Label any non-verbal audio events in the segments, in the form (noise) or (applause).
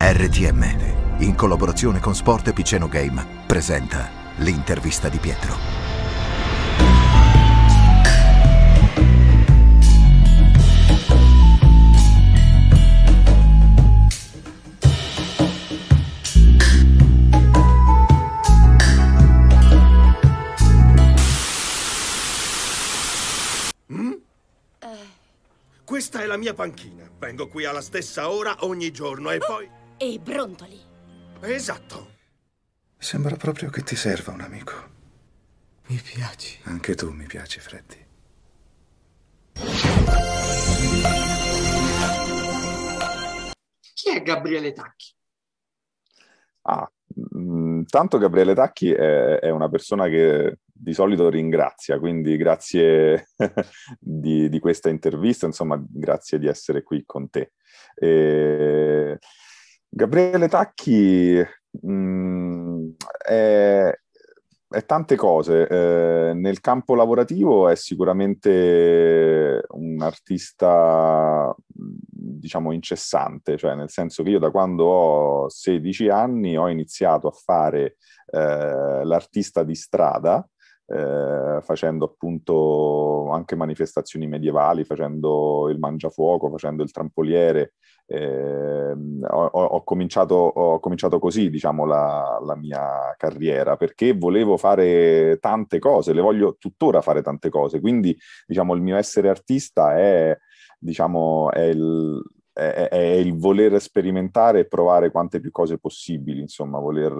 RTM, in collaborazione con Sport e Piceno Game, presenta l'intervista di Pietro. Mm? Eh. Questa è la mia panchina. Vengo qui alla stessa ora ogni giorno e oh. poi e i brontoli. Esatto. Sembra proprio che ti serva un amico. Mi piaci. Anche tu mi piaci, Freddy. Chi è Gabriele Tacchi? Ah, mh, mm, tanto Gabriele Tacchi è, è, una persona che di solito ringrazia, quindi grazie (laughs) di, di questa intervista, insomma, grazie di essere qui con te. E Gabriele Tacchi mh, mm, è, è, tante cose. Eh, nel campo lavorativo è sicuramente un artista, mm, diciamo, incessante, cioè nel senso che io da quando ho 16 anni ho iniziato a fare eh, l'artista di strada eh, facendo appunto anche manifestazioni medievali, facendo il mangiafuoco, facendo il trampoliere. Eh, ho, ho, cominciato, ho, cominciato, così, diciamo, la, la, mia carriera, perché volevo fare tante cose, le voglio tuttora fare tante cose, quindi, diciamo, il mio essere artista è, diciamo, è il, è, è, il voler sperimentare e provare quante più cose possibili, insomma, voler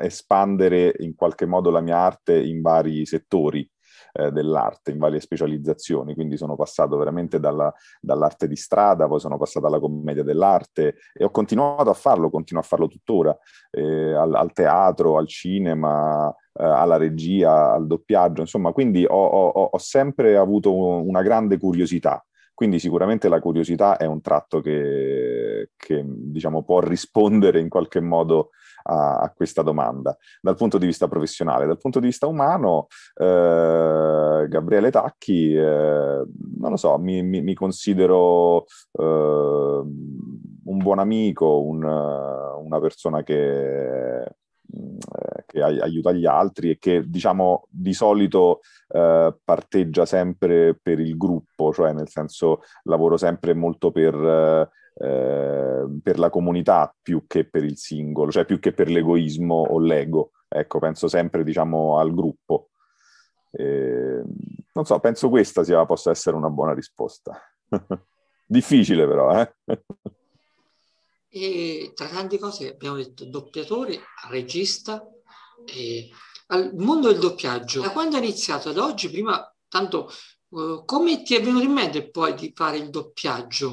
eh, espandere in qualche modo la mia arte in vari settori eh, dell'arte, in varie specializzazioni. Quindi sono passato veramente dalla, dall'arte di strada, poi sono passato alla commedia dell'arte e ho continuato a farlo, continuo a farlo tuttora, eh, al, al teatro, al cinema, eh, alla regia, al doppiaggio, insomma, quindi ho, ho, ho sempre avuto una grande curiosità quindi sicuramente la curiosità è un tratto che, che diciamo, può rispondere in qualche modo a, a, questa domanda dal punto di vista professionale. Dal punto di vista umano, eh, Gabriele Tacchi, eh, non lo so, mi, mi, mi considero eh, un buon amico, un, una persona che Mm, eh, che aiuta gli altri e che diciamo di solito eh, parteggia sempre per il gruppo, cioè nel senso lavoro sempre molto per, eh, eh per la comunità più che per il singolo, cioè più che per l'egoismo o l'ego. Ecco, penso sempre diciamo al gruppo. Eh, non so, penso questa sia, possa essere una buona risposta. (laughs) Difficile però, eh? E tra tante cose abbiamo detto doppiatore, regista, E, al mondo del doppiaggio. Da quando è iniziato ad oggi, prima, tanto eh, come ti è venuto in mente poi di fare il doppiaggio?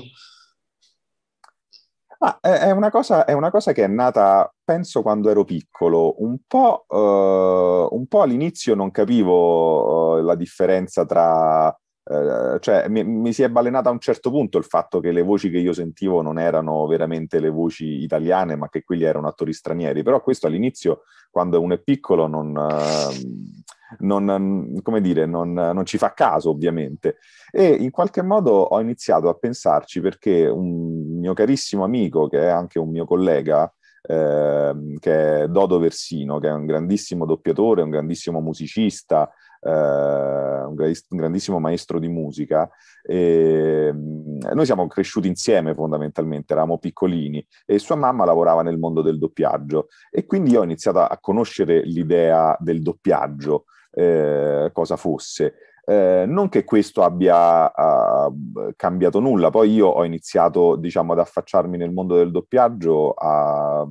Ah, è, una cosa, è, una cosa, che è nata, penso, quando ero piccolo. Un po', eh, un po all'inizio non capivo eh, la differenza tra eh, cioè, mi, mi, si è balenata a un certo punto il fatto che le voci che io sentivo non erano veramente le voci italiane, ma che quelli erano attori stranieri. Però questo all'inizio, quando uno è piccolo, non, uh, non, ehm, dire, non, non ci fa caso, ovviamente. E in qualche modo ho iniziato a pensarci perché un mio carissimo amico, che è anche un mio collega, eh, che è Dodo Versino, che è un grandissimo doppiatore, un grandissimo musicista, eh, un, grandissimo maestro di musica. E, ehm, noi siamo cresciuti insieme fondamentalmente, eravamo piccolini e sua mamma lavorava nel mondo del doppiaggio e quindi io ho iniziato a conoscere l'idea del doppiaggio, eh, cosa fosse. Eh, non che questo abbia uh, cambiato nulla, poi io ho iniziato diciamo, ad affacciarmi nel mondo del doppiaggio a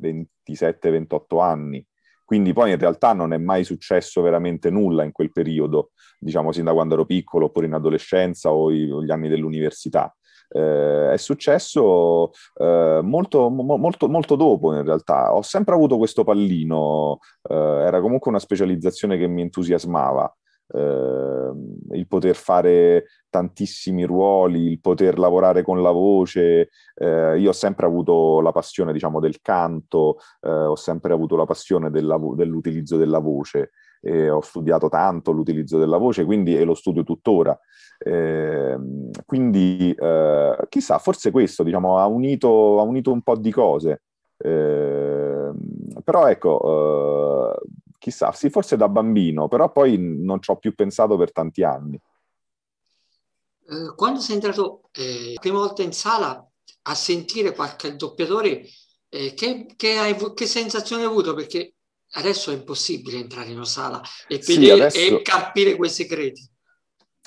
27-28 mm, anni, quindi poi in realtà non è mai successo veramente nulla in quel periodo, diciamo sin da quando ero piccolo, oppure in adolescenza o, gli anni dell'università. Eh, è successo eh, molto, mo, molto, molto, dopo in realtà. Ho sempre avuto questo pallino, eh, era comunque una specializzazione che mi entusiasmava. Ehm, il poter fare tantissimi ruoli, il poter lavorare con la voce. Eh, io ho sempre avuto la passione, diciamo, del canto, eh, ho sempre avuto la passione della, dell'utilizzo della voce. E ho studiato tanto l'utilizzo della voce, quindi e lo studio tuttora. Ehm, eh, quindi chissà, forse questo diciamo, ha, unito, ha unito un po' di cose. Eh, Ehm, però ecco, eh, chissà, sì, forse da bambino, però poi non ci ho più pensato per tanti anni. Eh, quando sei entrato eh, la prima volta in sala a sentire qualche doppiatore, eh, che, che, hai, che, sensazione hai avuto? Perché adesso è impossibile entrare in una sala e, sì, vedere, adesso... e capire quei segreti.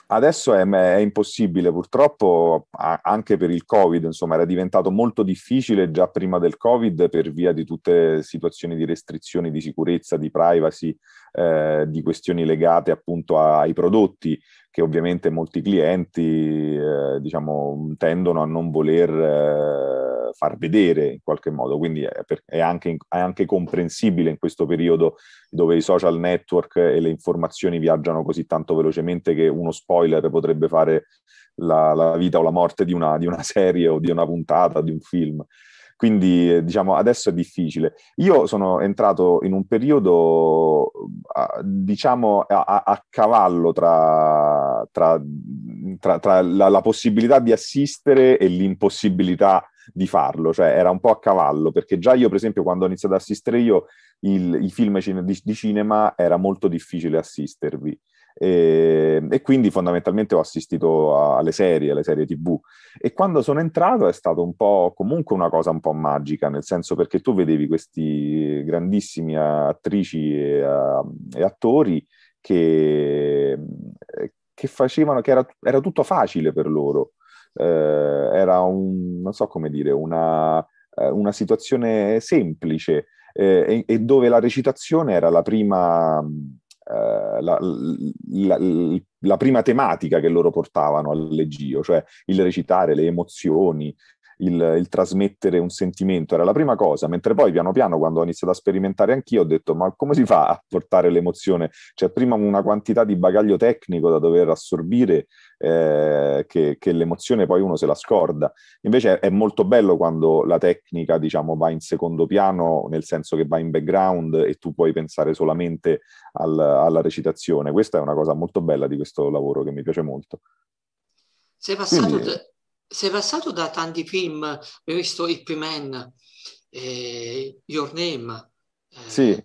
Adesso è, è, impossibile, purtroppo anche per il Covid, insomma, era diventato molto difficile già prima del Covid per via di tutte le situazioni di restrizioni di sicurezza, di privacy, eh, di questioni legate appunto ai prodotti che ovviamente molti clienti eh, diciamo, tendono a non voler eh, far vedere in qualche modo, quindi è, è, anche, è anche comprensibile in questo periodo dove i social network e le informazioni viaggiano così tanto velocemente che uno spoiler potrebbe fare la, la, vita o la morte di una, di una, (laughs) serie o di una puntata, di un film. Quindi eh, diciamo adesso è difficile. Io sono entrato in un periodo diciamo a, a, a cavallo tra, tra, tra, tra la, la possibilità di assistere e l'impossibilità di farlo, cioè era un po' a cavallo, perché già io, per esempio, quando ho iniziato ad assistere io, il, i film di, di, cinema era molto difficile assistervi. E, ehm, e quindi fondamentalmente ho assistito a, alle serie, alle serie tv. E quando sono entrato è stato un po' comunque una cosa un po' magica, nel senso perché tu vedevi questi grandissimi attrici e, ehm, e attori che, eh, che facevano, che era, era tutto facile per loro. Eh, era un, non so come dire, una, eh, una situazione semplice eh, e, e, dove la recitazione era la prima, eh, la, la, la, prima tematica che loro portavano al leggio, cioè il recitare le emozioni, il, il, trasmettere un sentimento, era la prima cosa, mentre poi piano piano quando ho iniziato a sperimentare anch'io ho detto ma come si fa a portare l'emozione? C'è cioè, prima una quantità di bagaglio tecnico da dover assorbire eh, che, che, l'emozione poi uno se la scorda. Invece è, è molto bello quando la tecnica diciamo va in secondo piano, nel senso che va in background e tu puoi pensare solamente al, alla recitazione. Questa è una cosa molto bella di questo lavoro che mi piace molto. Sei passato, Quindi sei passato da tanti film, hai visto Ip Man, eh, Your Name, eh, sì.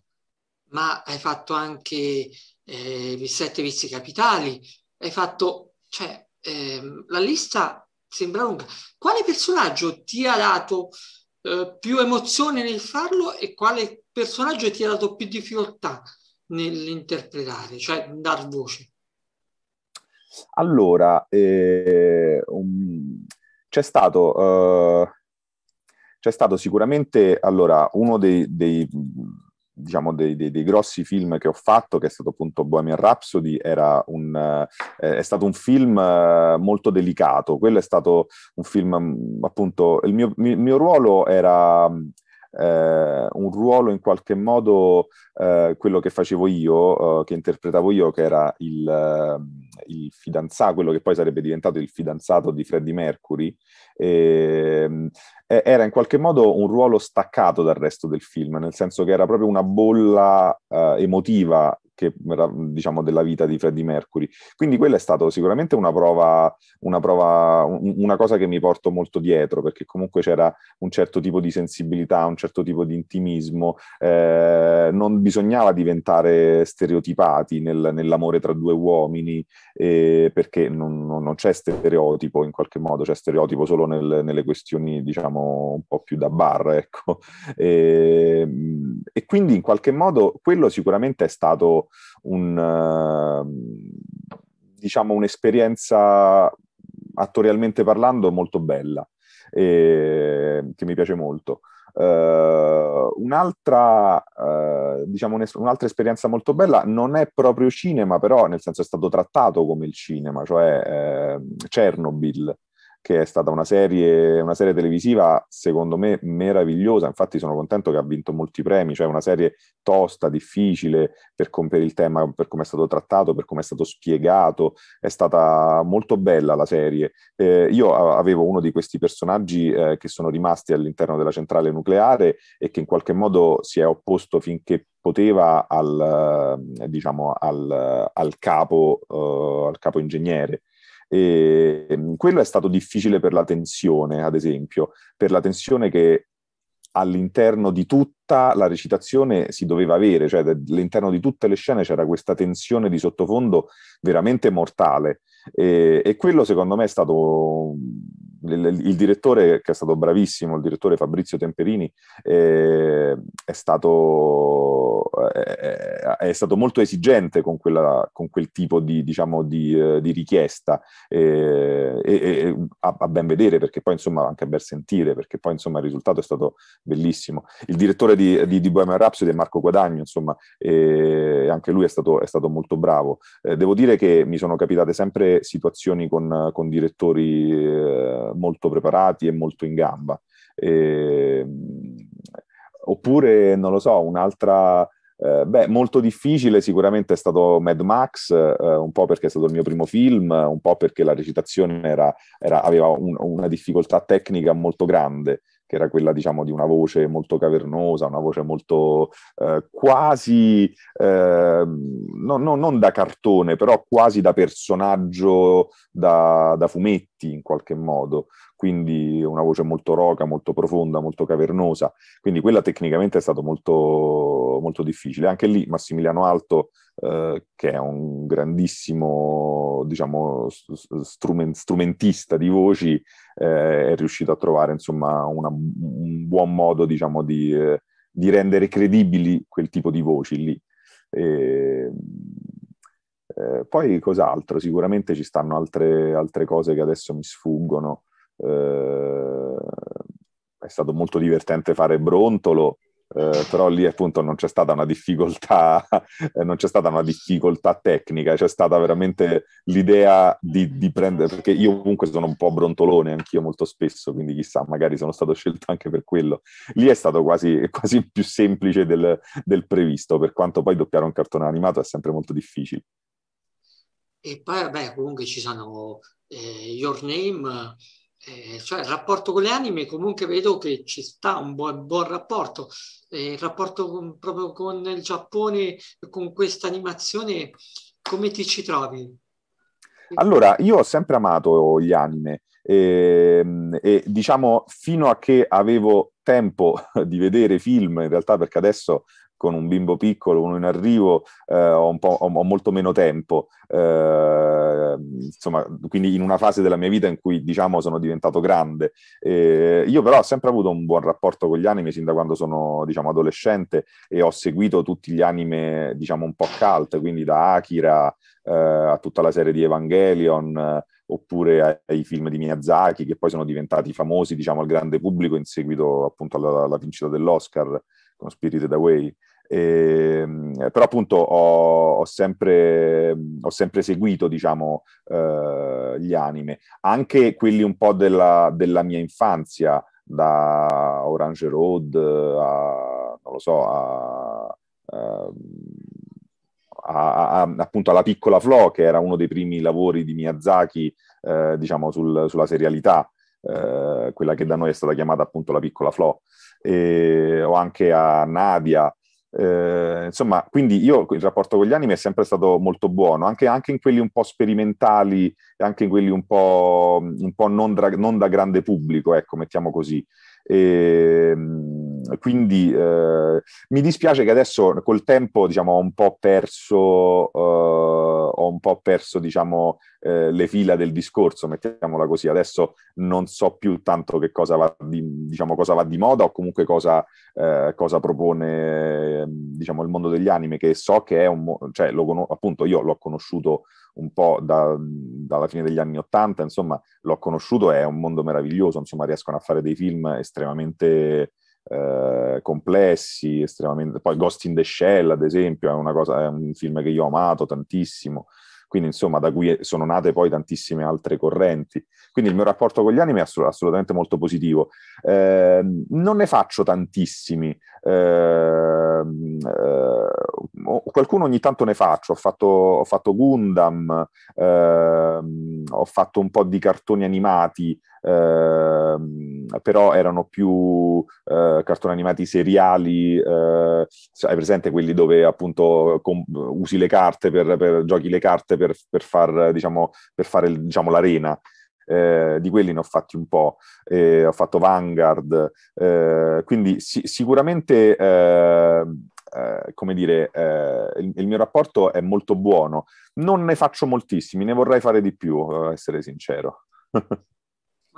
ma hai fatto anche eh, Sette Vizi Capitali, hai fatto, cioè, eh, la lista sembra lunga. Quale personaggio ti ha dato eh, più emozione nel farlo e quale personaggio ti ha dato più difficoltà nell'interpretare, cioè dar voce? Allora, eh, um, c'è stato... Uh, c'è stato sicuramente allora, uno dei, dei diciamo, dei, dei, dei, grossi film che ho fatto, che è stato appunto Bohemian Rhapsody, un, eh, è stato un film eh, molto delicato. Quello è stato un film, mm, appunto, il mio, mi, mio ruolo era eh, un ruolo in qualche modo eh, quello che facevo io, eh, che interpretavo io, che era il, ehm, il, fidanzato, quello che poi sarebbe diventato il fidanzato di Freddie Mercury, E, ehm, era in qualche modo un ruolo staccato dal resto del film, nel senso che era proprio una bolla eh, emotiva che, diciamo, della vita di Freddie Mercury. Quindi quella è stata sicuramente una prova, una, prova un, una cosa che mi porto molto dietro, perché comunque c'era un certo tipo di sensibilità, un certo tipo di intimismo, eh, non bisognava diventare stereotipati nel, nell'amore tra due uomini, eh, perché non, non, c'è stereotipo in qualche modo, c'è stereotipo solo nel, nelle questioni, diciamo, diciamo, un po' più da bar, (laughs) ecco. E, ehm, e quindi in qualche modo quello sicuramente è stato un, ehm, diciamo, un'esperienza attorialmente parlando molto bella, e, ehm, che mi piace molto. Uh, un'altra, uh, diciamo un'altra esperienza molto bella non è proprio cinema, però nel senso è stato trattato come il cinema, cioè eh, Chernobyl, che è stata una serie, una serie, televisiva secondo me meravigliosa, infatti sono contento che ha vinto molti premi, cioè una serie tosta, difficile per, com- per il tema, per come è stato trattato, per come è stato spiegato, è stata molto bella la serie. Eh, io avevo uno di questi personaggi eh, che sono rimasti all'interno della centrale nucleare e che in qualche modo si è opposto finché poteva al, diciamo, al, al, capo, uh, al capo ingegnere e ehm, quello è stato difficile per la tensione, ad esempio, per la tensione che all'interno di tutta la recitazione si doveva avere, cioè all'interno di tutte le scene c'era questa tensione di sottofondo veramente mortale e, ehm, e quello secondo me è stato il, il, direttore, che è stato bravissimo, il direttore Fabrizio Temperini, eh, è, stato, eh, eh, eh, è, stato, molto esigente con, quella, con quel tipo di, diciamo, di, eh, di richiesta, eh, a, a, ben vedere, perché poi insomma anche a ben sentire, perché poi insomma il risultato è stato bellissimo. Il direttore di, di, di Bohemian Rhapsody è Marco Guadagno, insomma, anche lui è stato, è stato molto bravo. devo dire che mi sono capitate sempre situazioni con, con direttori molto preparati e molto in gamba. E, ehm, oppure, non lo so, un'altra... Eh, beh, molto difficile sicuramente è stato Mad Max, eh, un po' perché è stato il mio primo film, un po' perché la recitazione era, era, aveva un, una difficoltà tecnica molto grande che era quella diciamo di una voce molto cavernosa, una voce molto eh, quasi, eh, no, no, non da cartone, però quasi da personaggio da, da, fumetti in qualche modo, quindi una voce molto roca, molto profonda, molto cavernosa, quindi quella tecnicamente è stato molto, molto, difficile. Anche lì Massimiliano Alto, eh, che è un grandissimo diciamo, strument, strumentista di voci, eh, è riuscito a trovare insomma, una, un buon modo diciamo, di, eh, di, rendere credibili quel tipo di voci lì. E, eh, poi cos'altro? Sicuramente ci stanno altre, altre cose che adesso mi sfuggono eh, è stato molto divertente fare Brontolo, eh, però lì appunto non c'è stata una difficoltà, (laughs) eh, non c'è stata una difficoltà tecnica, c'è stata veramente l'idea di, di, prendere, perché io comunque sono un po' brontolone anch'io molto spesso, quindi chissà, magari sono stato scelto anche per quello. Lì è stato quasi, (laughs) quasi più semplice del, del previsto, per quanto poi doppiare un cartone animato è sempre molto difficile. E poi, vabbè, comunque ci sono eh, Your Name eh, cioè il rapporto con le anime comunque vedo che ci sta un buon, buon rapporto eh, il rapporto con, proprio con il Giappone con questa animazione come ti ci trovi? Allora, io ho sempre amato gli anime e, ehm, e diciamo fino a che avevo tempo (laughs) di vedere film in realtà perché adesso con un bimbo piccolo, uno in arrivo, eh, ho, ho, ho, molto meno tempo. Eh, insomma, quindi in una fase della mia vita in cui diciamo sono diventato grande. Eh, io però ho sempre avuto un buon rapporto con gli anime sin da quando sono diciamo, adolescente e ho seguito tutti gli anime diciamo un po' cult, quindi da Akira eh, a tutta la serie di Evangelion oppure ai film di Miyazaki che poi sono diventati famosi diciamo al grande pubblico in seguito appunto alla, alla vincita dell'Oscar con Spirited Away. E, ehm, però appunto ho, ho, sempre, ho sempre, seguito, diciamo, eh, gli anime, anche quelli un po' della, della mia infanzia, da Orange Road a, non lo so, ehm, a, a, a, appunto alla Piccola Flo, che era uno dei primi lavori di Miyazaki, eh, diciamo, sul, sulla serialità, eh, quella che da noi è stata chiamata appunto la Piccola Flo, e, o anche a Nadia, eh, insomma, quindi io il rapporto con gli anime è sempre stato molto buono, anche, anche in quelli un po' sperimentali, e anche in quelli un po', un po non, dra- non, da grande pubblico, ecco, mettiamo così. E, ehm, quindi eh, mi dispiace che adesso col tempo diciamo, ho un po' perso, eh, ho un po' perso diciamo, eh, le fila del discorso, mettiamola così. Adesso non so più tanto che cosa va di, diciamo, cosa va di moda o comunque cosa, eh, cosa propone diciamo, il mondo degli anime, che so che è un... Cioè, lo, appunto io l'ho conosciuto un po' da, dalla fine degli anni Ottanta, insomma l'ho conosciuto, è un mondo meraviglioso, insomma riescono a fare dei film estremamente eh, complessi, estremamente... Poi Ghost in the Shell, ad esempio, è, cosa, è, un film che io ho amato tantissimo. Quindi, insomma, da cui eh, sono nate poi tantissime altre correnti. Quindi il mio rapporto con gli anime è ass- assolutamente molto positivo. Eh, non ne faccio tantissimi. Ehm, eh, qualcuno ogni tanto ne faccio. Ho fatto, ho fatto Gundam, ehm, ho fatto un po' di cartoni animati, Ehm, però erano più eh, cartoni animati seriali, eh, hai presente quelli dove appunto com- usi le carte, per, per, giochi le carte per, per, far, diciamo, per fare diciamo, l'arena. Eh, di quelli ne ho fatti un po', eh, ho fatto Vanguard, eh, quindi si- sicuramente, ehm, eh, come dire, il-, il, mio rapporto è molto buono. Non ne faccio moltissimi, ne vorrei fare di più, essere sincero. (laughs)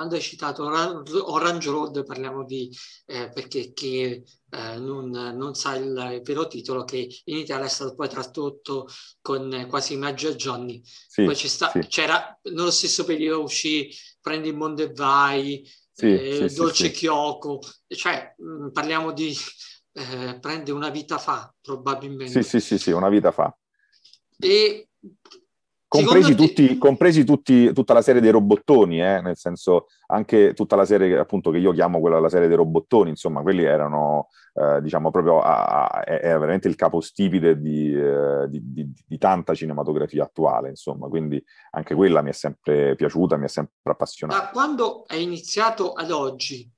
quando hai citato Orange Road parliamo di, eh, perché chi eh, non, non, sa il vero titolo, che in Italia è stato poi tradotto con eh, quasi Maggio Johnny. Sì, poi sta, sì. c'era, nello stesso periodo uscì Prendi il mondo e vai, sì, eh, sì, Dolce Chioco, cioè mm, parliamo di... Eh, prende una vita fa, probabilmente. Sì, sì, sì, sì, una vita fa. E Compresi, tutti, compresi tutti, tutta la serie dei robottoni, eh? nel senso anche tutta la serie appunto che io chiamo quella la serie dei robottoni, insomma, quelli erano eh, diciamo proprio a, a, era veramente il capostipite di, eh, di, di, di, tanta cinematografia attuale, insomma, quindi anche quella mi è sempre piaciuta, mi è sempre appassionata. Da quando hai iniziato ad oggi,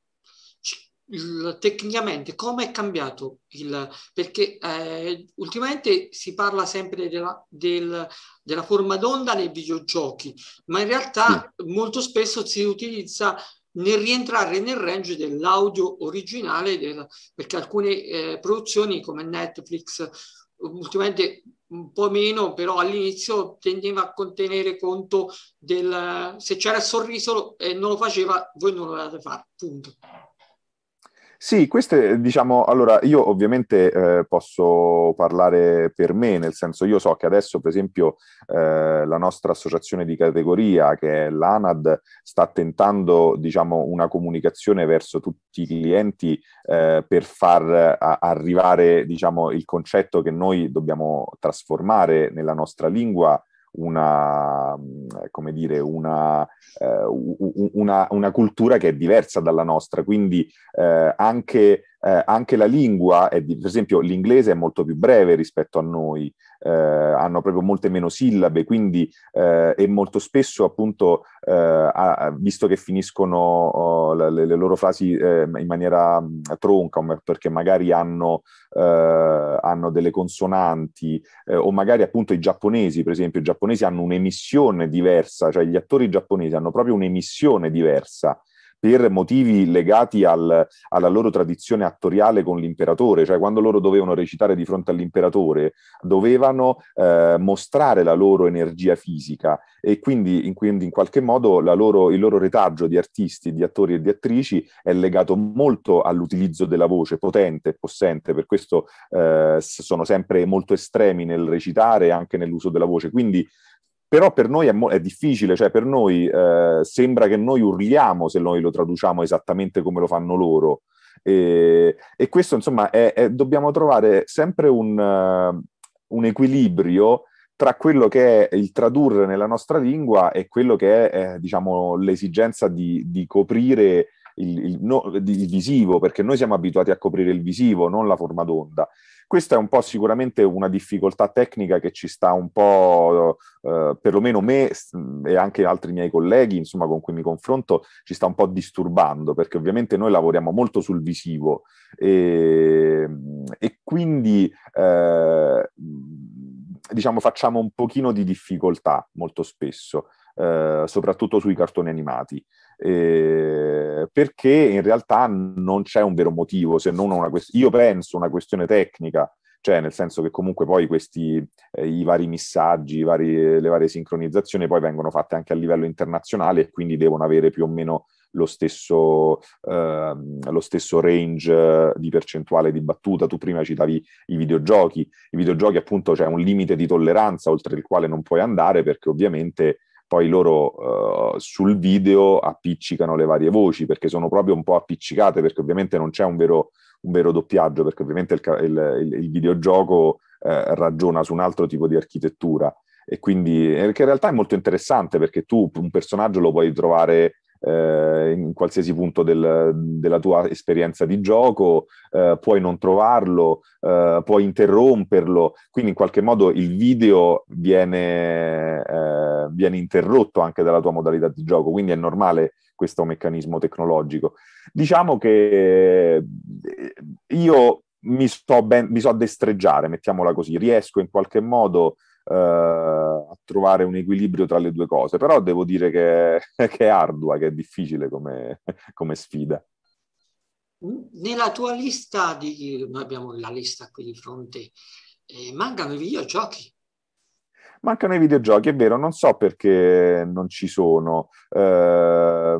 tecnicamente come è cambiato il perché eh, ultimamente si parla sempre della, del, della forma d'onda nei videogiochi ma in realtà molto spesso si utilizza nel rientrare nel range dell'audio originale del, perché alcune eh, produzioni come Netflix ultimamente un po' meno, però all'inizio tendeva a contenere conto del se c'era il sorriso e non lo faceva, voi non lo dovevate fare, punto. Sì, queste diciamo, allora io ovviamente eh, posso parlare per me, nel senso io so che adesso per esempio eh, la nostra associazione di categoria che è l'ANAD sta tentando diciamo, una comunicazione verso tutti i clienti eh, per far a- arrivare diciamo, il concetto che noi dobbiamo trasformare nella nostra lingua una, come dire, una, eh, una, una cultura che è diversa dalla nostra, quindi eh, anche eh, anche la lingua, è di, per esempio l'inglese è molto più breve rispetto a noi, eh, hanno proprio molte meno sillabe, quindi eh, e molto spesso appunto, ha, eh, visto che finiscono oh, le, le, loro frasi ehm, in maniera tronca, perché magari hanno, eh, hanno delle consonanti, eh, o magari appunto i giapponesi, per esempio, i giapponesi hanno un'emissione diversa, cioè gli attori giapponesi hanno proprio un'emissione diversa per motivi legati al, alla loro tradizione attoriale con l'imperatore, cioè quando loro dovevano recitare di fronte all'imperatore dovevano eh, mostrare la loro energia fisica e quindi in, quindi in qualche modo loro, il loro retaggio di artisti, di attori e di attrici è legato molto all'utilizzo della voce potente e possente, per questo eh, sono sempre molto estremi nel recitare e anche nell'uso della voce. Quindi però per noi è, mo- è difficile, cioè per noi eh, sembra che noi urliamo se noi lo traduciamo esattamente come lo fanno loro. E, e questo insomma è, è, dobbiamo trovare sempre un, uh, un, equilibrio tra quello che è il tradurre nella nostra lingua e quello che è eh, diciamo, l'esigenza di, di coprire il, il, no, il, visivo, perché noi siamo abituati a coprire il visivo, non la forma d'onda. Questa è un po' sicuramente una difficoltà tecnica che ci sta un po', eh, perlomeno me e anche altri miei colleghi, insomma, con cui mi confronto, ci sta un po' disturbando, perché ovviamente noi lavoriamo molto sul visivo e, ehm, e quindi... Eh, diciamo facciamo un pochino di difficoltà molto spesso, eh, soprattutto sui cartoni animati eh, perché in realtà non c'è un vero motivo, se non una questione, io penso una questione tecnica, cioè nel senso che comunque poi questi, eh, i vari missaggi, i vari, le varie sincronizzazioni poi vengono fatte anche a livello internazionale e quindi devono avere più o meno lo stesso, eh, lo stesso range eh, di percentuale di battuta. Tu prima citavi i videogiochi, i videogiochi appunto c'è un limite di tolleranza oltre il quale non puoi andare perché ovviamente poi loro uh, sul video appiccicano le varie voci perché sono proprio un po' appiccicate perché ovviamente non c'è un vero, un vero doppiaggio perché ovviamente il, il, il videogioco eh, ragiona su un altro tipo di architettura e quindi eh, che in realtà è molto interessante perché tu un personaggio lo puoi trovare eh, in qualsiasi punto del, della tua esperienza di gioco, eh, puoi non trovarlo, eh, puoi interromperlo, quindi in qualche modo il video viene, eh, viene interrotto anche dalla tua modalità di gioco, quindi è normale questo meccanismo tecnologico. Diciamo che eh, io mi so, ben, mi so destreggiare, mettiamola così, riesco in qualche modo eh, a trovare un equilibrio tra le due cose, però devo dire che, (laughs) che è ardua, che è difficile come, (laughs) come sfida. Nella tua lista di, noi abbiamo la lista qui di fronte, eh, mancano i videogiochi, Mancano i videogiochi, è vero, non so perché non ci sono. Eh,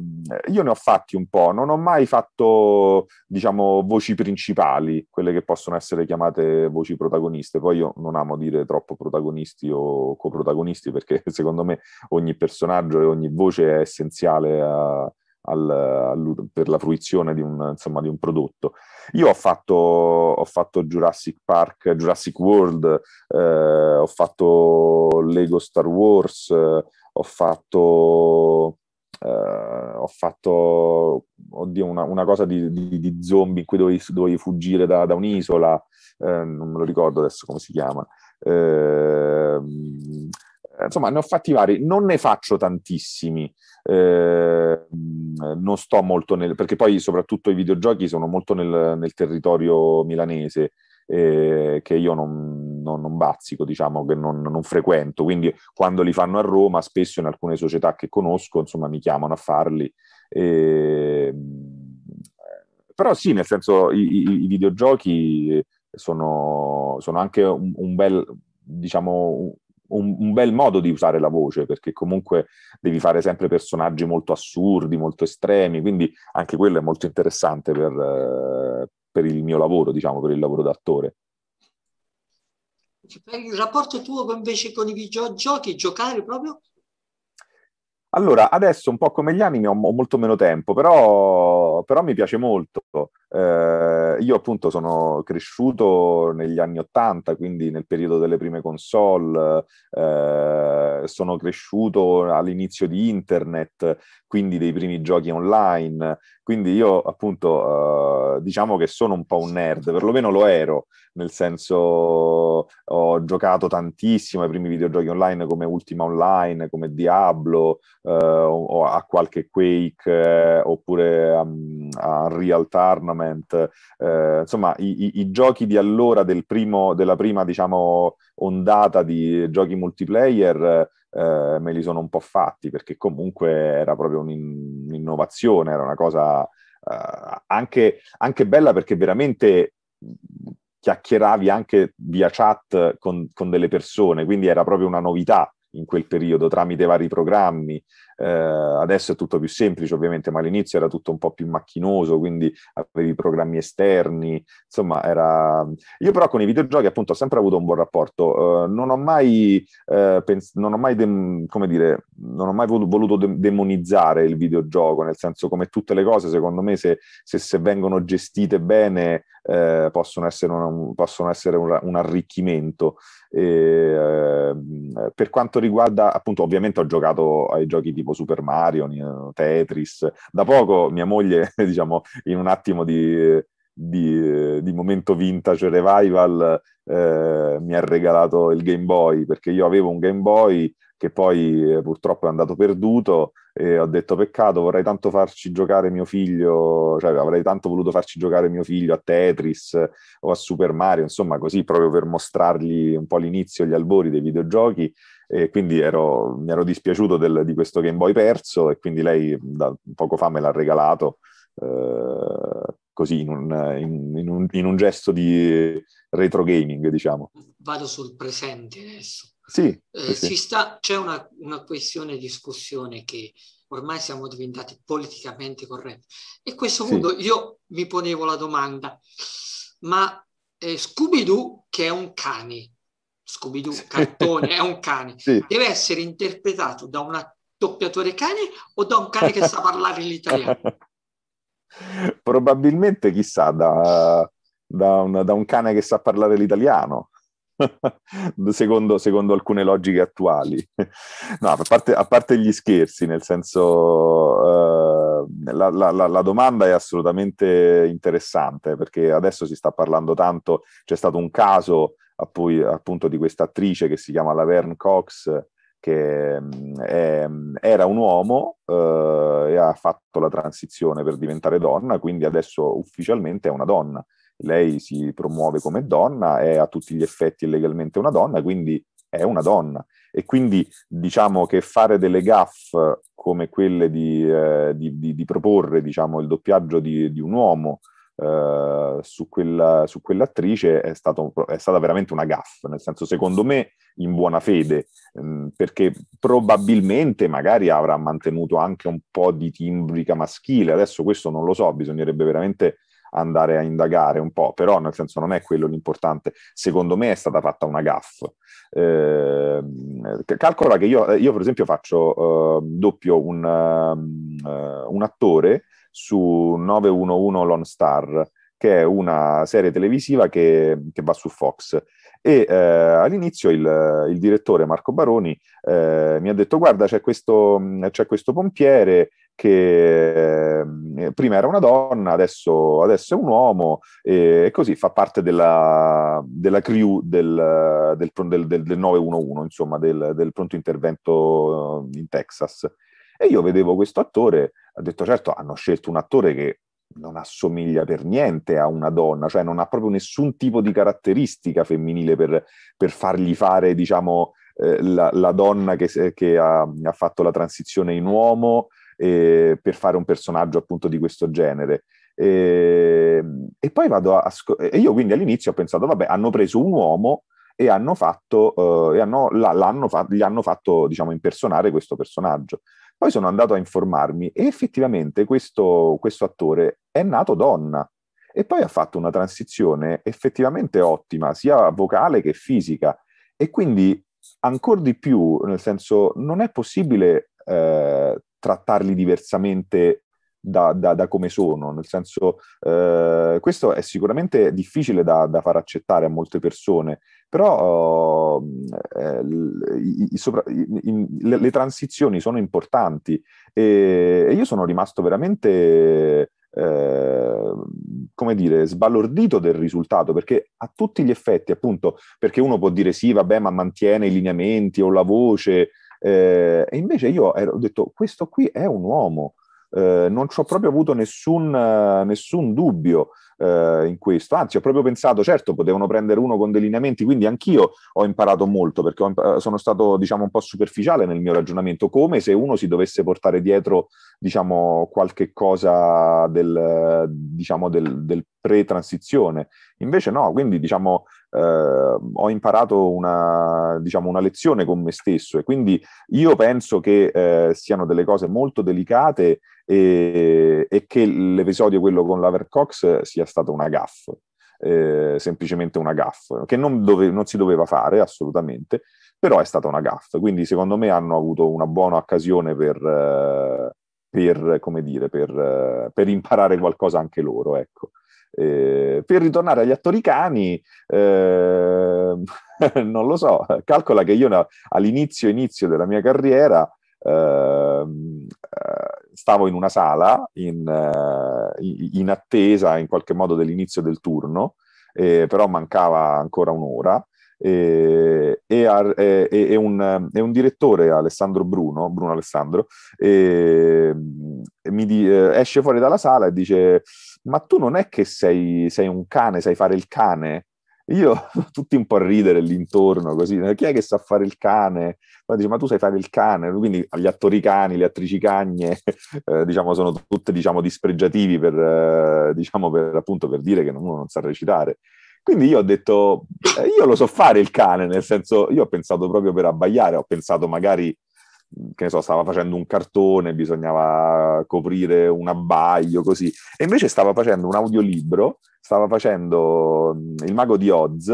io ne ho fatti un po', non ho mai fatto, diciamo, voci principali, quelle che possono essere chiamate voci protagoniste. Poi io non amo dire troppo protagonisti o coprotagonisti perché (laughs) secondo me ogni personaggio e ogni voce è essenziale a, al, al, per la fruizione di un, insomma, di un prodotto. Io ho fatto, ho fatto, Jurassic Park, Jurassic World, eh, ho fatto Lego Star Wars, eh, ho fatto... Uh, ho fatto oddio, una, una cosa di, di, di, zombie in cui dovevi, dovevi fuggire da, da un'isola, uh, non me lo ricordo adesso come si chiama. Uh, eh, insomma, ne ho fatti vari, non ne faccio tantissimi, eh, non sto molto nel, perché poi soprattutto i videogiochi sono molto nel, nel territorio milanese. Eh, che io non, non, non, bazzico, diciamo che non, non, frequento, quindi quando li fanno a Roma, spesso in alcune società che conosco, insomma, mi chiamano a farli. Eh, però sì, nel senso, i, i videogiochi sono, sono anche un, un bel, diciamo, un, un, bel modo di usare la voce, perché comunque devi fare sempre personaggi molto assurdi, molto estremi, quindi anche quello è molto interessante per, eh, per il mio lavoro, diciamo, per il lavoro d'attore. Il rapporto tuo invece con i videogiochi, giocare proprio? Allora, adesso un po' come gli anime ho molto meno tempo, però, però mi piace molto. Eh, io appunto sono cresciuto negli anni Ottanta, quindi nel periodo delle prime console, eh, sono cresciuto all'inizio di internet, quindi dei primi giochi online, quindi io appunto eh, diciamo che sono un po' un nerd, perlomeno lo ero nel senso ho giocato tantissimo ai primi videogiochi online come Ultima Online, come Diablo, eh, o, a qualche Quake, eh, oppure um, a Real Tournament, eh, insomma i, i, i, giochi di allora del primo, della prima diciamo ondata di giochi multiplayer eh, me li sono un po' fatti perché comunque era proprio un'in- un'innovazione, era una cosa eh, anche, anche, bella perché veramente chiacchieravi anche via chat con, con delle persone, quindi era proprio una novità in quel periodo tramite vari programmi, eh, adesso è tutto più semplice ovviamente, ma all'inizio era tutto un po' più macchinoso, quindi avevi programmi esterni, insomma era... Io però con i videogiochi appunto ho sempre avuto un buon rapporto, eh, non ho mai, eh, pens- non ho mai de- come dire, non ho mai vol- voluto de- demonizzare il videogioco, nel senso come tutte le cose, secondo me se, se, se vengono gestite bene eh, possono essere un, possono essere un, un arricchimento. E, ehm, per quanto riguarda, appunto ovviamente ho giocato ai giochi di tipo Super Mario, Tetris. Da poco mia moglie, (laughs) diciamo, in un attimo di, di, di momento vintage revival, eh, mi ha regalato il Game Boy, perché io avevo un Game Boy che poi eh, purtroppo è andato perduto e ho detto peccato, vorrei tanto farci giocare mio figlio, cioè avrei tanto voluto farci giocare mio figlio a Tetris o a Super Mario, insomma così proprio per mostrargli un po' l'inizio, gli albori dei videogiochi e quindi ero, mi ero dispiaciuto del, di questo Game Boy perso e quindi lei da poco fa me l'ha regalato eh, così in un, in, in, un, in un, gesto di retro gaming, diciamo. Vado sul presente adesso. Sì, eh, sì. Sta, c'è una, una questione discussione che ormai siamo diventati politicamente corretti. E a questo punto sì. io mi ponevo la domanda, ma eh, Scooby-Doo, che è un cane, Scooby-Doo, cartone, è un cane, (laughs) sì. deve essere interpretato da un doppiatore cane o da un cane che sa parlare l'italiano? (laughs) Probabilmente, chissà, da, da, un, da un cane che sa parlare l'italiano. (laughs) Secondo, secondo, alcune logiche attuali. No, a parte, a parte gli scherzi, nel senso, eh, la, la, la, domanda è assolutamente interessante perché adesso si sta parlando tanto, c'è stato un caso appunto di questa attrice che si chiama Laverne Cox, che mm, è, mm, era un uomo eh, e ha fatto la transizione per diventare donna, quindi adesso ufficialmente è una donna. Lei si promuove come donna, è a tutti gli effetti legalmente una donna, quindi è una donna. E quindi diciamo che fare delle gaffe come quelle di, eh, di, di, di proporre diciamo, il doppiaggio di, un uomo eh, su, quella, su, quell'attrice è, stato, è, stata veramente una gaffa, nel senso secondo me in buona fede, mh, mm, perché probabilmente magari avrà mantenuto anche un po' di timbrica maschile, adesso questo non lo so, bisognerebbe veramente andare a indagare un po', però nel senso non è quello l'importante. Secondo me è stata fatta una gaffa. Eh, calcola che io, eh, io, per esempio faccio eh, doppio un, uh, un attore su 911 Lone Star, che è una serie televisiva che, che va su Fox. E eh, all'inizio il, il, direttore Marco Baroni eh, mi ha detto: Guarda, c'è questo, c'è questo pompiere che eh, prima era una donna, adesso, adesso è un uomo, e così fa parte della, della crew del, del, del, del 911, insomma, del, pronto intervento eh, in Texas. E io vedevo questo attore, ho detto certo hanno scelto un attore che non assomiglia per niente a una donna, cioè non ha proprio nessun tipo di caratteristica femminile per, per fargli fare, diciamo, eh, la, la, donna che, che ha, ha, fatto la transizione in uomo eh, per fare un personaggio appunto di questo genere. E, e poi vado a... e io quindi all'inizio ho pensato, vabbè, hanno preso un uomo e hanno fatto, eh, e hanno, l'hanno fa- gli hanno fatto, diciamo, impersonare questo personaggio. Poi sono andato a informarmi e effettivamente questo, questo attore è nato donna e poi ha fatto una transizione effettivamente ottima, sia vocale che fisica. E quindi ancora di più, nel senso, non è possibile eh, trattarli diversamente da, da, da, come sono, nel senso, eh, questo è sicuramente difficile da, da far accettare a molte persone, però eh, i, i sopra, i, le, le, transizioni sono importanti e, e io sono rimasto veramente eh, come dire, sbalordito del risultato, perché a tutti gli effetti, appunto, perché uno può dire sì, vabbè, ma mantiene i lineamenti o la voce, eh, e invece io ero, ho detto, questo qui è un uomo, eh, non ci ho proprio avuto nessun, eh, nessun dubbio eh, in questo, anzi ho proprio pensato, certo potevano prendere uno con dei lineamenti, quindi anch'io ho imparato molto perché ho, eh, sono stato diciamo un po' superficiale nel mio ragionamento, come se uno si dovesse portare dietro diciamo qualche cosa del, diciamo, del, del pre-transizione Invece no, quindi diciamo, eh, ho imparato una, diciamo, una, lezione con me stesso e quindi io penso che eh, siano delle cose molto delicate e, e che l'episodio quello con l'Avercox sia stato una gaffa. Eh, semplicemente una gaffa, che non, dove, non, si doveva fare assolutamente, però è stata una gaffa. Quindi secondo me hanno avuto una buona occasione per, eh, per, dire, per, per imparare qualcosa anche loro. Ecco. Eh, per ritornare agli attori cani, eh, (laughs) non lo so, calcola che io all'inizio inizio della mia carriera ehm, eh, stavo in una sala in, eh, in, attesa in qualche modo dell'inizio del turno, eh, però mancava ancora un'ora eh, e, e, eh, a, e, e un, eh, un, direttore, Alessandro Bruno, Bruno Alessandro, ehm, di, esce fuori dalla sala e dice ma tu non è che sei, sei un cane, sai fare il cane? Io (laughs) tutti un po' a ridere l'intorno così, chi è che sa fare il cane? Ma dice, ma tu sai fare il cane? Quindi gli attori cani, le attrici cagne, (laughs) eh, diciamo, sono tutte, diciamo, dispregiativi per, eh, diciamo, per, appunto, per dire che uno non sa recitare. Quindi io ho detto, eh, io lo so fare il cane, nel senso, io ho pensato proprio per abbaiare, ho pensato magari, mm, che ne so, stava facendo un cartone, bisognava coprire un abbaglio, così. E invece stava facendo un audiolibro, stava facendo mm, Il mago di Oz,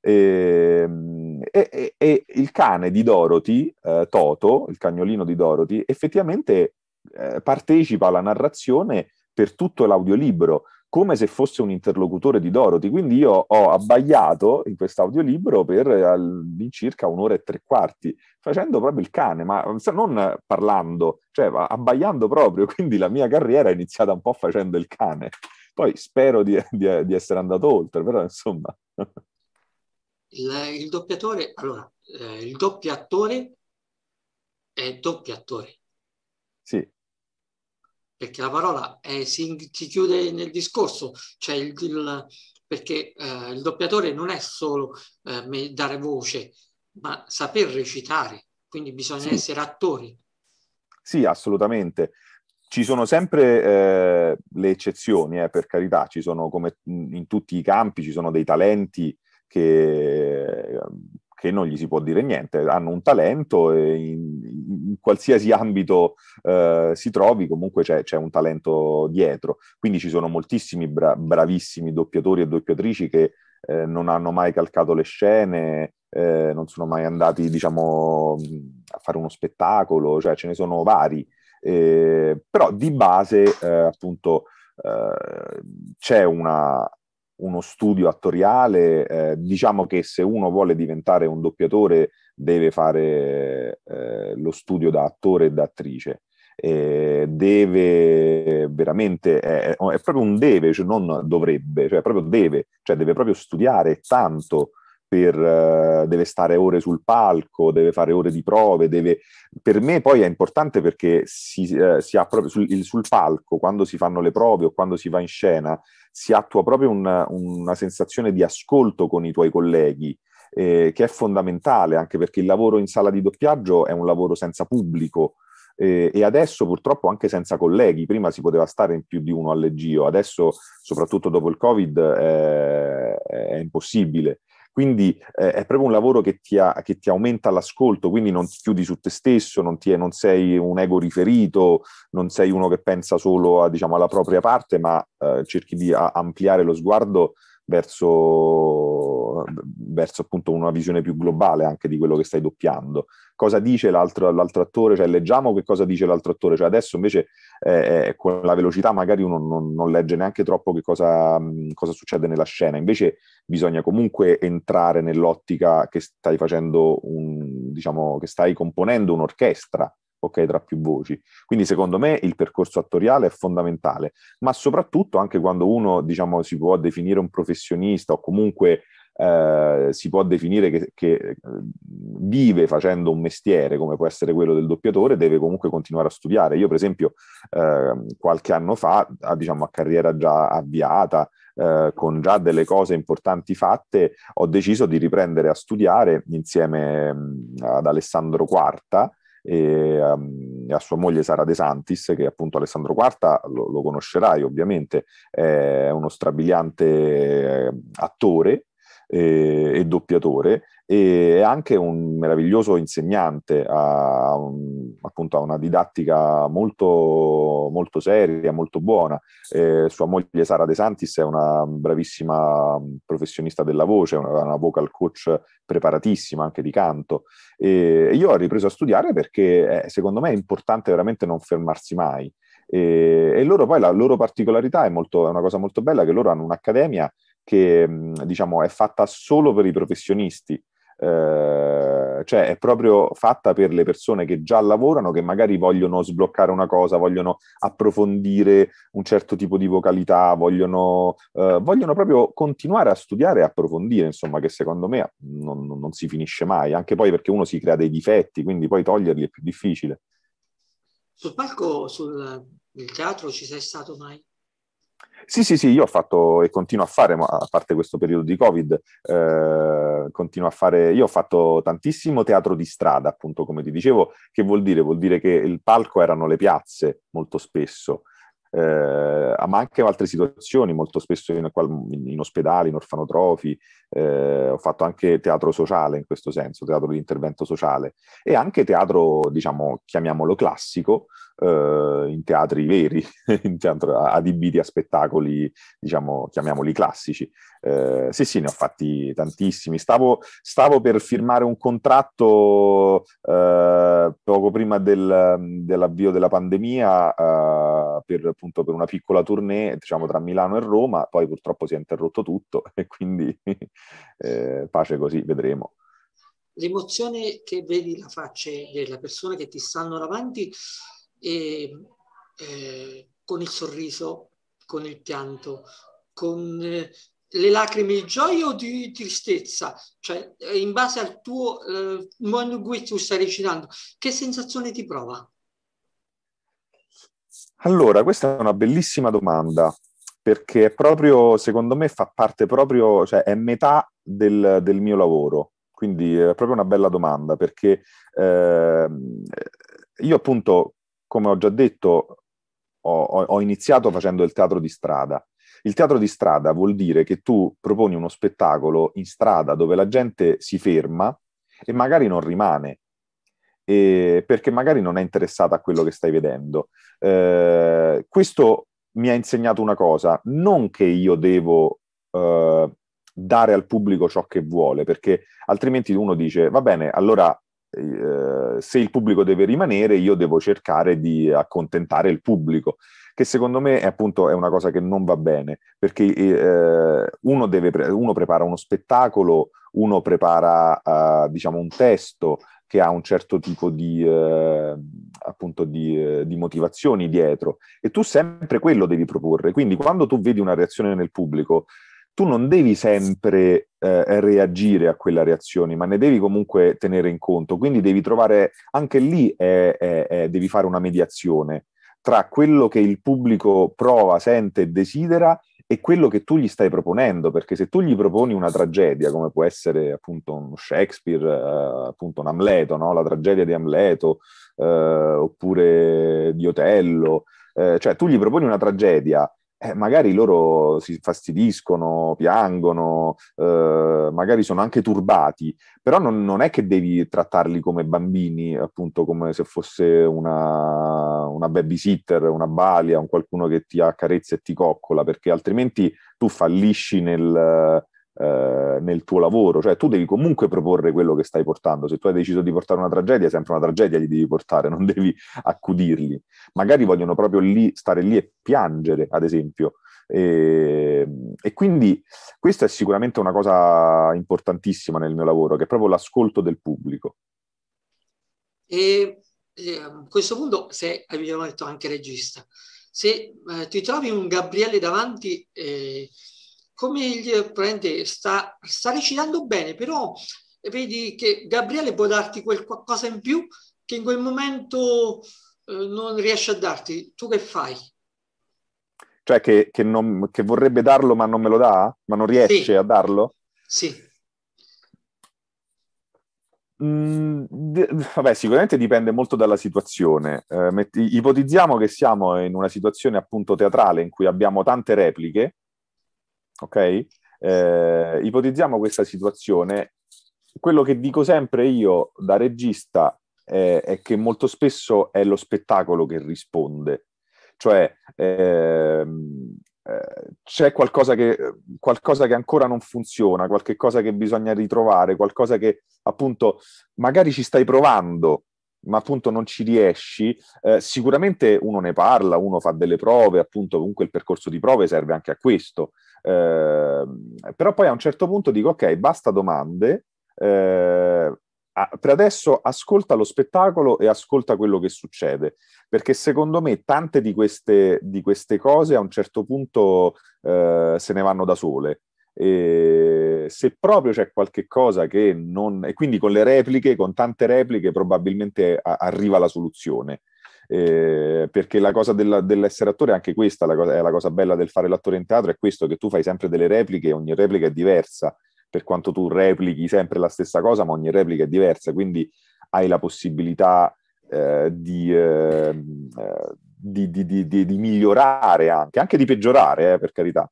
ehm, e, e, e, il cane di Dorothy, eh, Toto, il cagnolino di Dorothy, effettivamente eh, partecipa alla narrazione per tutto l'audiolibro come se fosse un interlocutore di Dorothy. Quindi io ho abbaiato in questo audiolibro per all'incirca un'ora e tre quarti, facendo proprio il cane, ma non parlando, cioè abbaiando proprio. (laughs) Quindi la mia carriera è iniziata un po' facendo il cane. Poi spero di, di, di essere andato oltre, però insomma. Il, il doppiatore, allora, eh, il doppiatore è doppiatore. Sì perché la parola è, si, si, chiude nel discorso, cioè il, il, perché eh, il doppiatore non è solo eh, dare voce, ma saper recitare, quindi bisogna sì. essere attori. Sì, assolutamente. Ci sono sempre eh, le eccezioni, eh, per carità, ci sono come in tutti i campi, ci sono dei talenti che, che non gli si può dire niente, hanno un talento e in, qualsiasi ambito eh, si trovi, comunque c'è, c'è, un talento dietro. Quindi ci sono moltissimi bra- bravissimi doppiatori e doppiatrici che eh, non hanno mai calcato le scene, eh, non sono mai andati, diciamo, a fare uno spettacolo, cioè ce ne sono vari. Eh, però di base, eh, appunto, eh, c'è una uno studio attoriale, eh, diciamo che se uno vuole diventare un doppiatore deve fare eh, lo studio da attore e da attrice. Eh, deve veramente, è, è, proprio un deve, cioè non dovrebbe, cioè proprio deve, cioè deve proprio studiare tanto per, eh, deve stare ore sul palco, deve fare ore di prove, deve... per me poi è importante perché si, uh, si ha proprio sul, sul, palco, quando si fanno le prove o quando si va in scena, si attua proprio un, una sensazione di ascolto con i tuoi colleghi, eh, che è fondamentale anche perché il lavoro in sala di doppiaggio è un lavoro senza pubblico. Eh, e adesso purtroppo anche senza colleghi, prima si poteva stare in più di uno alleggio, adesso soprattutto dopo il Covid eh, è impossibile. Quindi eh, è proprio un lavoro che ti, ha, che ti, aumenta l'ascolto, quindi non ti chiudi su te stesso, non, ti, non sei un ego riferito, non sei uno che pensa solo a, diciamo, alla propria parte, ma eh, cerchi di a, ampliare lo sguardo verso verso appunto una visione più globale anche di quello che stai doppiando. Cosa dice l'altro, l'altro attore? Cioè leggiamo che cosa dice l'altro attore, cioè adesso invece eh, eh, eh, con la velocità magari uno non, non legge neanche troppo che cosa, mh, cosa, succede nella scena, invece bisogna comunque entrare nell'ottica che stai facendo un, diciamo, che stai componendo un'orchestra. Ok, tra più voci. Quindi secondo me il percorso attoriale è fondamentale, ma soprattutto anche quando uno, diciamo, si può definire un professionista o comunque eh, si può definire che, che, eh, vive facendo un mestiere come può essere quello del doppiatore, deve comunque continuare a studiare. Io per esempio eh, qualche anno fa, a, diciamo a carriera già avviata, eh, con già delle cose importanti fatte, ho deciso di riprendere a studiare insieme mh, mm, ad Alessandro Quarta, ehm, e a sua moglie Sara De Santis, che appunto Alessandro Quarta lo, lo conoscerai ovviamente, è uno strabiliante ehm, attore e, e doppiatore e è anche un meraviglioso insegnante a, un, appunto a una didattica molto, molto seria, molto buona. Eh, sua moglie Sara De Santis è una bravissima professionista della voce, una, una vocal coach preparatissima anche di canto. E io ho ripreso a studiare perché eh, secondo me è importante veramente non fermarsi mai. E, e loro poi la loro particolarità è, molto, è una cosa molto bella che loro hanno un'accademia che diciamo, è fatta solo per i professionisti, eh, cioè è proprio fatta per le persone che già lavorano, che magari vogliono sbloccare una cosa, vogliono approfondire un certo tipo di vocalità, vogliono, eh, vogliono proprio continuare a studiare e approfondire, insomma, che secondo me non, non, si finisce mai, anche poi perché uno si crea dei difetti, quindi poi toglierli è più difficile. Sul palco, sul, nel teatro ci sei stato mai? Sì, sì, sì, io ho fatto e continuo a fare, ma a parte questo periodo di Covid, eh, continuo a fare, io ho fatto tantissimo teatro di strada, appunto, come ti dicevo, che vuol dire? Vuol dire che il palco erano le piazze molto spesso, eh, ma anche altre situazioni, molto spesso in, in ospedali, in orfanotrofi, eh, ho fatto anche teatro sociale in questo senso, teatro di intervento sociale e anche teatro, diciamo, chiamiamolo classico, eh, in teatri veri, (laughs) in teatro, adibiti a spettacoli, diciamo, chiamiamoli classici. Eh, sì, sì, ne ho fatti tantissimi. Stavo, stavo per firmare un contratto eh, poco prima del, dell'avvio della pandemia eh, per, appunto, per una piccola tournée diciamo, tra Milano e Roma, poi purtroppo si è interrotto tutto (laughs) e quindi eh, pace così, vedremo l'emozione che vedi la faccia della persona che ti stanno davanti e eh, con il sorriso, con il pianto, con eh, le lacrime di gioia o di tristezza, cioè eh, in base al tuo eh, mondo in cui tu stai recitando, che sensazione ti prova? Allora, questa è una bellissima domanda perché proprio, secondo me, fa parte proprio, cioè è metà del, del mio lavoro. Quindi eh, è proprio una bella domanda perché eh, io appunto come ho già detto, ho, ho, iniziato facendo il teatro di strada. Il teatro di strada vuol dire che tu proponi uno spettacolo in strada dove la gente si ferma e magari non rimane, e perché magari non è interessata a quello che stai vedendo. Eh, questo mi ha insegnato una cosa, non che io devo eh, dare al pubblico ciò che vuole, perché altrimenti uno dice, va bene, allora eh, se il pubblico deve rimanere, io devo cercare di accontentare il pubblico, che secondo me è appunto è una cosa che non va bene, perché eh, uno, deve, uno, prepara uno spettacolo, uno prepara eh, diciamo un testo che ha un certo tipo di, eh, appunto di, eh, di motivazioni dietro e tu sempre quello devi proporre. Quindi quando tu vedi una reazione nel pubblico, tu non devi sempre eh, reagire a quella reazione, ma ne devi comunque tenere in conto. Quindi devi trovare, anche lì è, è, è, devi fare una mediazione tra quello che il pubblico prova, sente e desidera e quello che tu gli stai proponendo, perché se tu gli proponi una tragedia, come può essere appunto un Shakespeare, eh, appunto un Amleto, no? la tragedia di Amleto, eh, oppure di Otello, eh, cioè tu gli proponi una tragedia eh, magari loro si fastidiscono, piangono, eh, magari sono anche turbati, però non, non, è che devi trattarli come bambini, appunto come se fosse una, una babysitter, una balia, un qualcuno che ti accarezza e ti coccola, perché altrimenti tu fallisci nel, eh, nel tuo lavoro, cioè tu devi comunque proporre quello che stai portando, se tu hai deciso di portare una tragedia, è sempre una tragedia gli devi portare, non (laughs) devi accudirli. Magari vogliono proprio lì, stare lì e piangere, ad esempio. E, ehm, e, quindi questa è sicuramente una cosa importantissima nel mio lavoro, che è proprio l'ascolto del pubblico. E, e ehm, a questo punto, se abbiamo detto anche regista, se eh, ti trovi un Gabriele davanti eh, come il prende, sta, sta recitando bene, però vedi che Gabriele può darti qualcosa in più che in quel momento eh, non riesce a darti. Tu che fai? Cioè che, che, non, che, vorrebbe darlo ma non me lo dà? Ma non riesce sì. a darlo? Sì. Mm, vabbè, sicuramente dipende molto dalla situazione. Eh, metti, ipotizziamo che siamo in una situazione appunto teatrale in cui abbiamo tante repliche ok? Eh, ipotizziamo questa situazione. Quello che dico sempre io da regista eh, è che molto spesso è lo spettacolo che risponde, cioè ehm, eh, c'è qualcosa che, qualcosa che, ancora non funziona, qualche cosa che bisogna ritrovare, qualcosa che appunto magari ci stai provando, ma appunto non ci riesci, eh, sicuramente uno ne parla, uno fa delle prove, appunto comunque il percorso di prove serve anche a questo, eh, però poi a un certo punto dico ok, basta domande, eh, per adesso ascolta lo spettacolo e ascolta quello che succede, perché secondo me tante di queste, di queste cose a un certo punto eh, se ne vanno da sole. E ehm, se proprio c'è qualche cosa che non... E quindi con le repliche, con tante repliche, probabilmente a- arriva la soluzione. Eh, perché la cosa della, dell'essere attore è anche questa, la cosa, è la cosa bella del fare l'attore in teatro, è questo che tu fai sempre delle repliche e ogni replica è diversa, per quanto tu replichi sempre la stessa cosa, ma ogni replica è diversa, quindi hai la possibilità eh, di, ehm, eh, di, di, di, migliorare anche, anche di peggiorare, eh, per carità.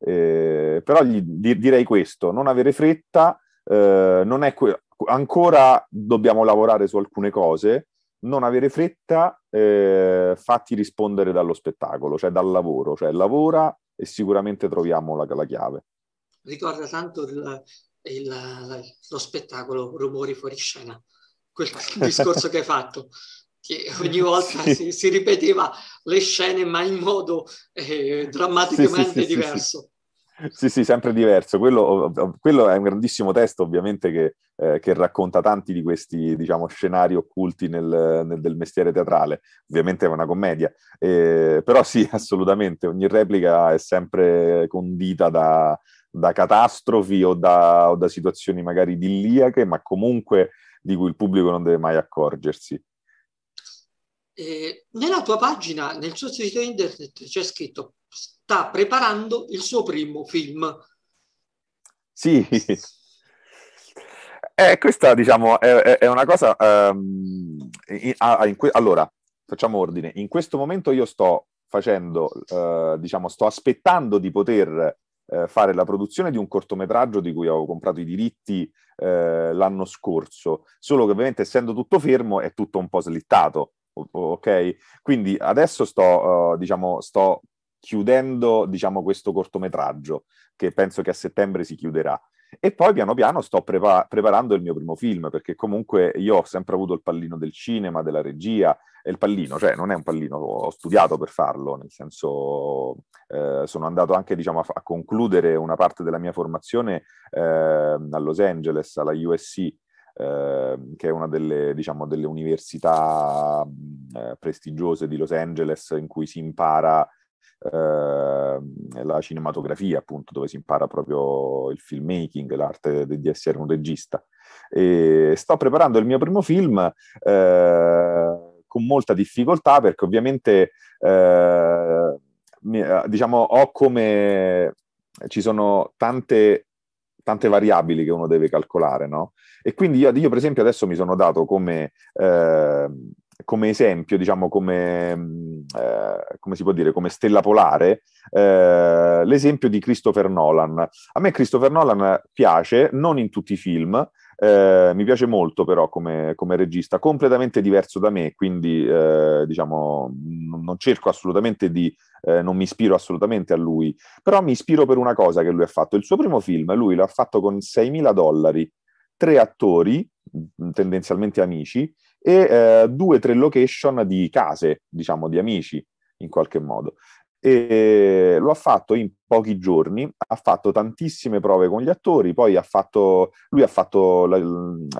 Eh, però gli, di, direi questo, non avere fretta, eh, non è que- ancora dobbiamo lavorare su alcune cose, non avere fretta, eh, fatti rispondere dallo spettacolo, cioè dal lavoro, cioè lavora e sicuramente troviamo la, la chiave. Ricorda tanto il, il, lo spettacolo Rumori fuori scena, quel (laughs) discorso che hai fatto che (laughs) ogni volta sì. si, si, ripeteva le scene ma in modo eh, drammaticamente sì, sì, diverso. Sì, sì, sempre diverso. Quello, quello, è un grandissimo testo, ovviamente, che, eh, che racconta tanti di questi, diciamo, scenari occulti nel, nel, del mestiere teatrale. Ovviamente è una commedia, eh, però sì, (laughs) assolutamente, ogni replica è sempre condita da, da catastrofi o da, o da, situazioni magari idilliache, ma comunque di cui il pubblico non deve mai accorgersi eh, nella tua pagina, nel suo sito internet, c'è scritto sta preparando il suo primo film. Sì. Eh, questa, diciamo, è, è una cosa... Um, in, in, in, allora, facciamo ordine. In questo momento io sto facendo, eh, diciamo, sto aspettando di poter eh, fare la produzione di un cortometraggio di cui avevo comprato i diritti eh, l'anno scorso, solo che ovviamente essendo tutto fermo è tutto un po' slittato, ok? Quindi adesso sto, uh, diciamo, sto chiudendo diciamo, questo cortometraggio che penso che a settembre si chiuderà. E poi piano piano sto prepar- preparando il mio primo film, perché comunque io ho sempre avuto il pallino del cinema, della regia, e il pallino, cioè non è un pallino, ho studiato per farlo, nel senso eh, sono andato anche diciamo, a, a, concludere una parte della mia formazione eh, a Los Angeles, alla USC, eh, che è una delle, diciamo, delle università eh, prestigiose di Los Angeles in cui si impara ehm, la cinematografia, appunto, dove si impara proprio il filmmaking, l'arte di essere un regista. E sto preparando il mio primo film eh, con molta difficoltà perché ovviamente eh, eh diciamo ho come ci sono tante tante variabili che uno deve calcolare, no? E quindi io, io per esempio adesso mi sono dato come eh, come esempio, diciamo come, mm, eh, come, si può dire, come stella polare, eh, l'esempio di Christopher Nolan. A me Christopher Nolan piace, non in tutti i film, eh, mi piace molto però come, come, regista, completamente diverso da me, quindi eh, diciamo non cerco assolutamente di, eh, non mi ispiro assolutamente a lui, però mi ispiro per una cosa che lui ha fatto. Il suo primo film, lui l'ha fatto con 6.000 dollari, tre attori, mm, tendenzialmente amici, e eh, due o tre location di case, diciamo di amici in qualche modo. E lo ha fatto in pochi giorni, ha fatto tantissime prove con gli attori, poi ha fatto, lui ha fatto la,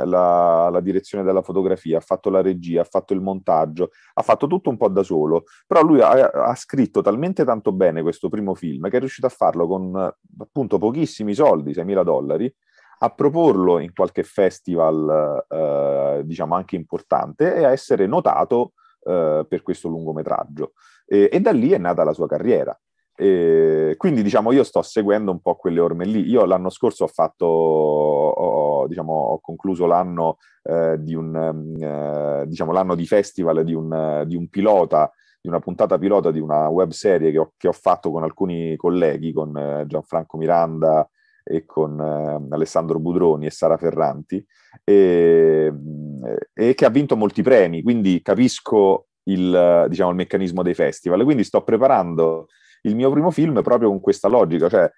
la, la, direzione della fotografia, ha fatto la regia, ha fatto il montaggio, ha fatto tutto un po' da solo, però lui ha, ha scritto talmente tanto bene questo primo film che è riuscito a farlo con appunto pochissimi soldi, 6.000 dollari, a proporlo in qualche festival, eh, diciamo anche importante, e a essere notato eh, per questo lungometraggio. E, e, da lì è nata la sua carriera. E quindi diciamo io sto seguendo un po' quelle orme lì. Io l'anno scorso ho fatto, ho, diciamo, ho concluso l'anno, eh, di un, eh, diciamo, l'anno di festival di un, di un pilota di una puntata pilota di una web serie che ho, che ho fatto con alcuni colleghi, con eh, Gianfranco Miranda, e con eh, Alessandro Budroni e Sara Ferranti, e, ehm, e, che ha vinto molti premi, quindi capisco il, diciamo, il meccanismo dei festival. Quindi sto preparando il mio primo film proprio con questa logica, cioè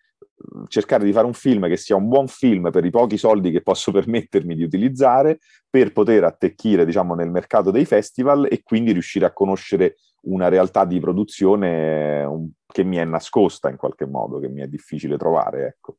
cercare di fare un film che sia un buon film per i pochi soldi che posso (laughs) permettermi di utilizzare per poter attecchire diciamo, nel mercato dei festival e quindi riuscire a conoscere una realtà di produzione eh, che mi è nascosta in qualche modo, che mi è difficile trovare. Ecco.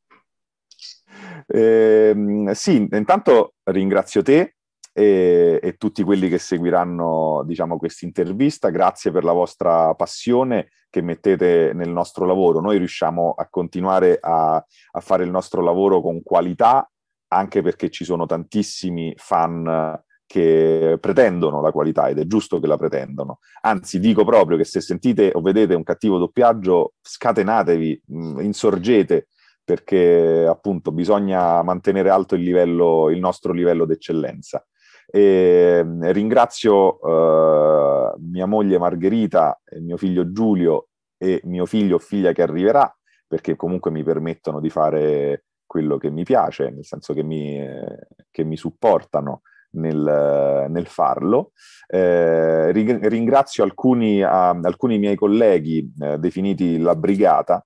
Ehm, sì, intanto ringrazio te e, e, tutti quelli che seguiranno diciamo, questa intervista, grazie per la vostra passione che mettete nel nostro lavoro. Noi riusciamo a continuare a, a fare il nostro lavoro con qualità, anche perché ci sono tantissimi fan che pretendono la qualità ed è giusto che la pretendono. Anzi, dico proprio che se sentite o vedete un cattivo doppiaggio, scatenatevi, mm, insorgete, perché appunto bisogna mantenere alto il, livello, il nostro livello d'eccellenza. E ringrazio eh, mia moglie Margherita, mio figlio Giulio e mio figlio o figlia che arriverà, perché comunque mi permettono di fare quello che mi piace, nel senso che mi, eh, che mi supportano nel, nel farlo. Eh, ringrazio alcuni, ah, alcuni, miei colleghi eh, definiti la brigata,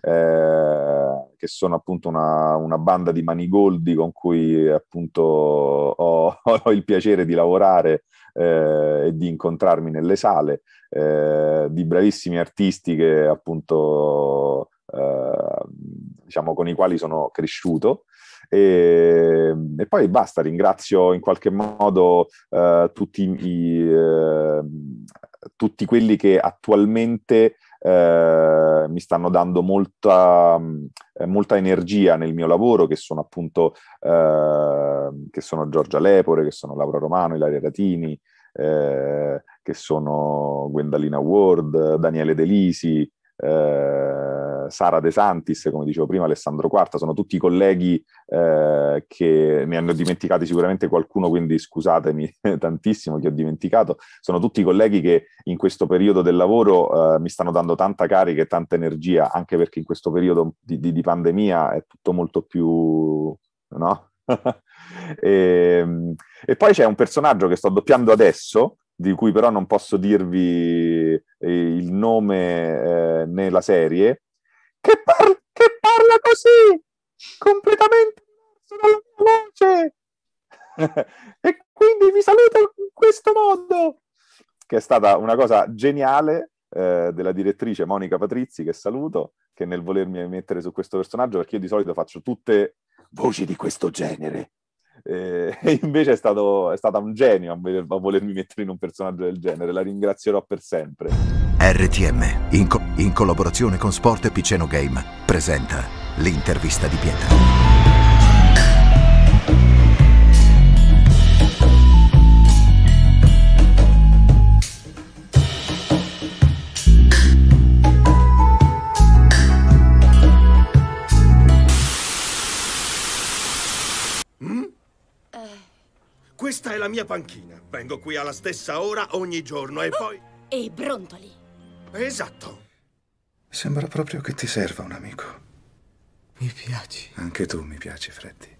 eh, che sono appunto una, una, banda di manigoldi con cui appunto ho, (laughs) ho il piacere di lavorare eh, e di incontrarmi nelle sale, eh, di bravissimi artisti che appunto eh, diciamo con i quali sono cresciuto. E, e, poi basta, ringrazio in qualche modo eh, tutti i eh, tutti quelli che attualmente eh, mi stanno dando molta, eh, molta, energia nel mio lavoro, che sono appunto eh, che sono Giorgia Lepore, che sono Laura Romano, Ilaria Ratini, eh, che sono Gwendalina Ward, Daniele De Lisi, eh, Sara De Santis, come dicevo prima, Alessandro Quarta, sono tutti colleghi eh, che ne hanno dimenticati sicuramente qualcuno, quindi scusatemi (laughs) tantissimo che ho dimenticato, sono tutti colleghi che in questo periodo del lavoro eh, mi stanno dando tanta carica e tanta energia, anche perché in questo periodo di, di, di pandemia è tutto molto più... No? (laughs) e, ehm, e poi c'è un personaggio che sto doppiando adesso, di cui però non posso dirvi eh, il nome eh, né serie, che, parla, che parla così, completamente diverso dalla mia voce. (laughs) e quindi vi saluto in questo modo. Che è stata una cosa geniale eh, della direttrice Monica Patrizzi, che saluto, che nel volermi mettere su questo personaggio, perché io di solito faccio tutte voci di questo genere eh, (laughs) e invece è, stato, è stata un genio a, a, volermi mettere in un personaggio del genere, la ringrazierò per sempre. RTM, in, co- in collaborazione con Sport e Piceno Game, presenta l'intervista di Pietro. Questa è la mia panchina. Vengo qui alla stessa ora ogni giorno e oh, poi... E brontoli. Esatto. Sembra proprio che ti serva un amico. Mi piaci. Anche tu mi piaci, Freddy.